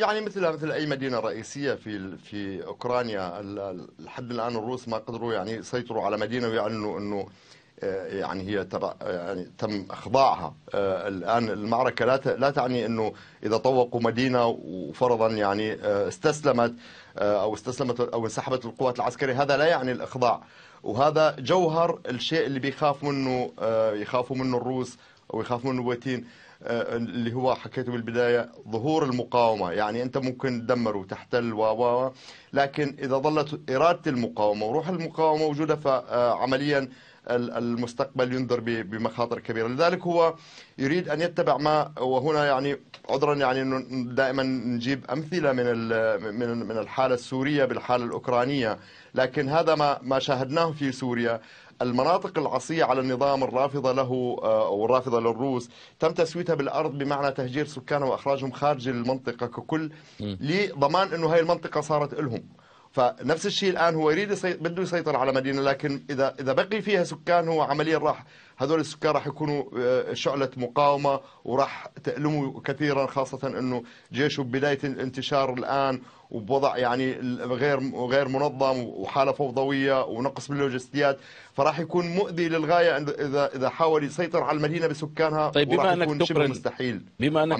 يعني مثل مثل اي مدينه رئيسيه في في اوكرانيا لحد الان الروس ما قدروا يعني يسيطروا على مدينه ويعلنوا انه آه، يعني هي تبع آه، يعني تم اخضاعها آه، الان المعركه لا لا تعني انه اذا طوقوا مدينه وفرضا يعني استسلمت او استسلمت او انسحبت القوات العسكريه هذا لا يعني الاخضاع وهذا جوهر الشيء اللي بيخاف منه آه، يخافوا منه الروس او يخافوا منه بوتين آه، اللي هو حكيته بالبدايه ظهور المقاومه يعني انت ممكن تدمر وتحتل و لكن اذا ظلت اراده المقاومه وروح المقاومه موجوده فعمليا المستقبل ينذر بمخاطر كبيره لذلك هو يريد ان يتبع ما وهنا يعني عذرا يعني دائما نجيب امثله من من من الحاله السوريه بالحاله الاوكرانيه، لكن هذا ما ما شاهدناه في سوريا المناطق العصية على النظام الرافضة له آه، والرافضة للروس تم تسويتها بالأرض بمعنى تهجير سكانها وإخراجهم خارج المنطقة ككل لضمان أنه هذه المنطقة صارت إلهم فنفس الشيء الان هو يريد يسيطر بده يسيطر على مدينه لكن اذا اذا بقي فيها سكان هو عمليا راح هذول السكان راح يكونوا آه، شعله مقاومه وراح تالموا كثيرا خاصه انه جيشه ببدايه الانتشار الان وبوضع يعني غير غير منظم وحاله فوضويه ونقص باللوجستيات فراح يكون مؤذي للغايه اذا اذا حاول يسيطر على المدينه بسكانها طيب بما انك تقرن مستحيل بما انك